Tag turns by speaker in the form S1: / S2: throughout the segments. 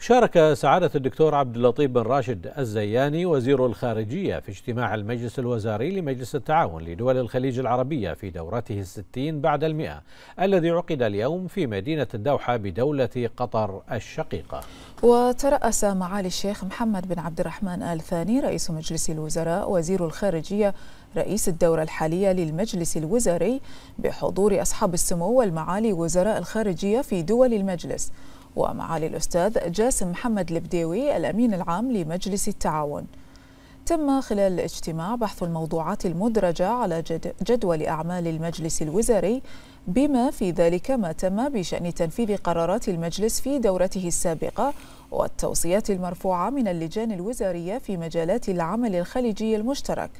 S1: شارك سعادة الدكتور عبد اللطيف بن راشد الزياني وزير الخارجية في اجتماع المجلس الوزاري لمجلس التعاون لدول الخليج العربية في دورته الستين بعد المئة الذي عقد اليوم في مدينة الدوحة بدولة قطر الشقيقة
S2: وترأس معالي الشيخ محمد بن عبد الرحمن آل ثاني رئيس مجلس الوزراء وزير الخارجية رئيس الدورة الحالية للمجلس الوزاري بحضور أصحاب السمو والمعالي وزراء الخارجية في دول المجلس ومعالي الأستاذ جاسم محمد البديوي الأمين العام لمجلس التعاون تم خلال الاجتماع بحث الموضوعات المدرجة على جدول أعمال المجلس الوزاري بما في ذلك ما تم بشأن تنفيذ قرارات المجلس في دورته السابقة والتوصيات المرفوعة من اللجان الوزارية في مجالات العمل الخليجي المشترك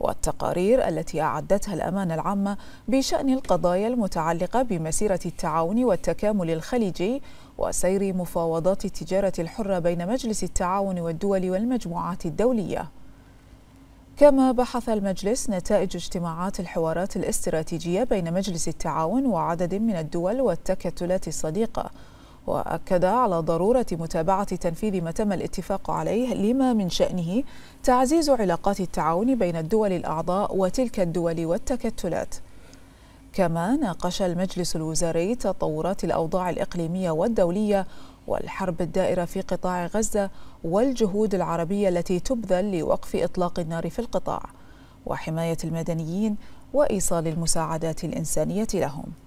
S2: والتقارير التي أعدتها الأمانة العامة بشأن القضايا المتعلقة بمسيرة التعاون والتكامل الخليجي وسير مفاوضات التجارة الحرة بين مجلس التعاون والدول والمجموعات الدولية كما بحث المجلس نتائج اجتماعات الحوارات الاستراتيجية بين مجلس التعاون وعدد من الدول والتكتلات الصديقة وأكد على ضرورة متابعة تنفيذ ما تم الاتفاق عليه لما من شأنه تعزيز علاقات التعاون بين الدول الأعضاء وتلك الدول والتكتلات كما ناقش المجلس الوزاري تطورات الأوضاع الإقليمية والدولية والحرب الدائرة في قطاع غزة والجهود العربية التي تبذل لوقف إطلاق النار في القطاع وحماية المدنيين وإيصال المساعدات الإنسانية لهم